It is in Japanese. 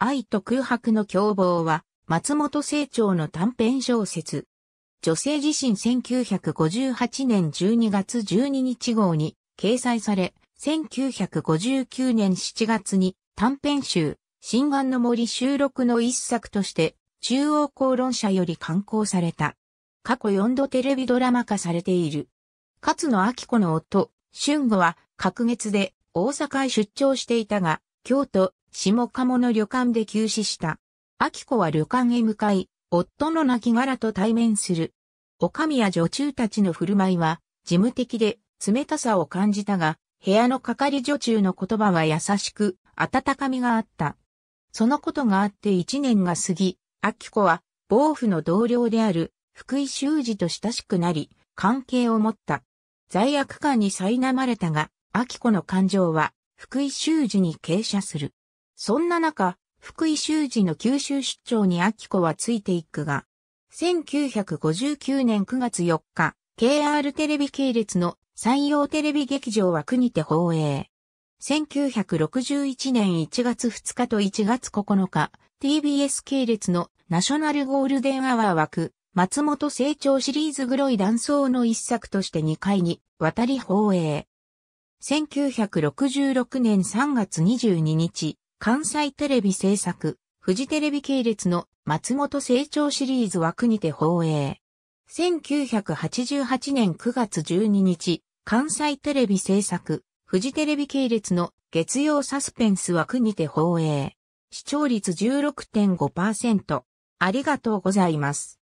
愛と空白の凶暴は、松本清張の短編小説。女性自身1958年12月12日号に掲載され、1959年7月に短編集、心眼の森収録の一作として、中央公論社より刊行された。過去4度テレビドラマ化されている。勝野明子の夫、俊吾は、隔月で大阪へ出張していたが、京都、下鴨の旅館で急死した。秋子は旅館へ向かい、夫の亡骸と対面する。女将や女中たちの振る舞いは、事務的で冷たさを感じたが、部屋の係女中の言葉は優しく、温かみがあった。そのことがあって一年が過ぎ、秋子は、暴風の同僚である、福井修二と親しくなり、関係を持った。罪悪感に苛まれたが、秋子の感情は、福井修二に傾斜する。そんな中、福井修二の九州出張に秋子はついていくが、1959年9月4日、KR テレビ系列の山陽テレビ劇場枠にて放映。1961年1月2日と1月9日、TBS 系列のナショナルゴールデンアワー枠、松本成長シリーズグロい断層の一作として2回に渡り放映。1966年3月22日、関西テレビ制作、フジテレビ系列の松本成長シリーズ枠にて放映。1988年9月12日、関西テレビ制作、フジテレビ系列の月曜サスペンス枠にて放映。視聴率16.5%。ありがとうございます。